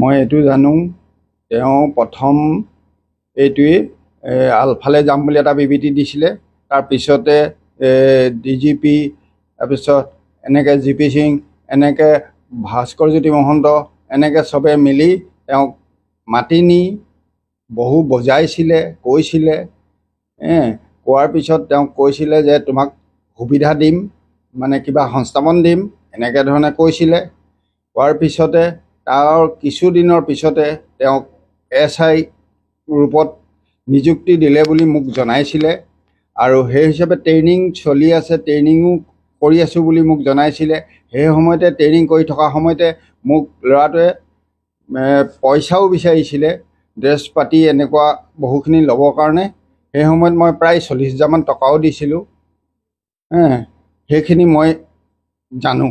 মই এইটো জানো তেওঁ প্ৰথম এইটোৱেই আলফালে যাম বুলি এটা বিবৃতি দিছিলে তাৰপিছতে ডি জি পি তাৰপিছত এনেকৈ জি পি সিং এনেকৈ ভাস্কৰজ্যোতি মহন্ত এনেকৈ চবে মিলি তেওঁক মাতি নি বহু বজাইছিলে কৈছিলে কোৱাৰ পিছত তেওঁক কৈছিলে যে তোমাক সুবিধা দিম মানে কিবা সংস্থাপন দিম এনেকৈ ধৰণে কৈছিলে কোৱাৰ পিছতে তাৰ কিছুদিনৰ পিছতে তেওঁক এছ আই ৰূপত নিযুক্তি দিলে বুলি মোক জনাইছিলে আৰু সেই হিচাপে ট্ৰেইনিং চলি আছে ট্ৰেইনিঙো কৰি আছোঁ বুলি মোক জনাইছিলে সেই সময়তে ট্ৰেইনিং কৰি থকা সময়তে মোক ল'ৰাটোৱে পইচাও বিচাৰিছিলে ড্ৰেছ পাতি এনেকুৱা বহুখিনি ল'বৰ কাৰণে সেই সময়ত মই প্ৰায় চল্লিছ হাজাৰমান টকাও দিছিলোঁ সেইখিনি মই জানো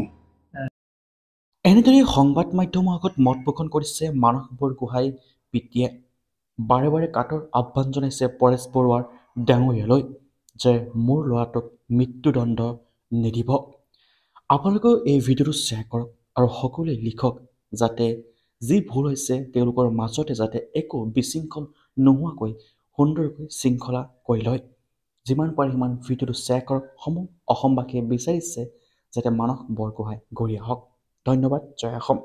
এনেদৰেই সংবাদ মাধ্যমৰ আগত মত পোষণ কৰিছে মানস বৰগোহাঁই পিতৃয়ে বাৰে বাৰে কাটৰ আহ্বান জনাইছে পৰেশ বৰুৱাৰ ডাঙৰীয়ালৈ যে মোৰ ল'ৰাটোক মৃত্যুদণ্ড নিদিব আপোনালোকেও এই ভিডিঅ'টো শ্বেয়াৰ কৰক আৰু সকলোৱে লিখক যাতে যি ভুল হৈছে তেওঁলোকৰ মাজতে যাতে একো বিশৃংখল নোহোৱাকৈ সুন্দৰকৈ শৃংখলা কৰি লয় যিমান পাৰে সিমান ভিডিঅ'টো শ্বেয়াৰ কৰক সমূহ অসমবাসীয়ে বিচাৰিছে যাতে মানস বৰগোহাঁই ঘূৰি আহক ধন্যবাদ জয় অসম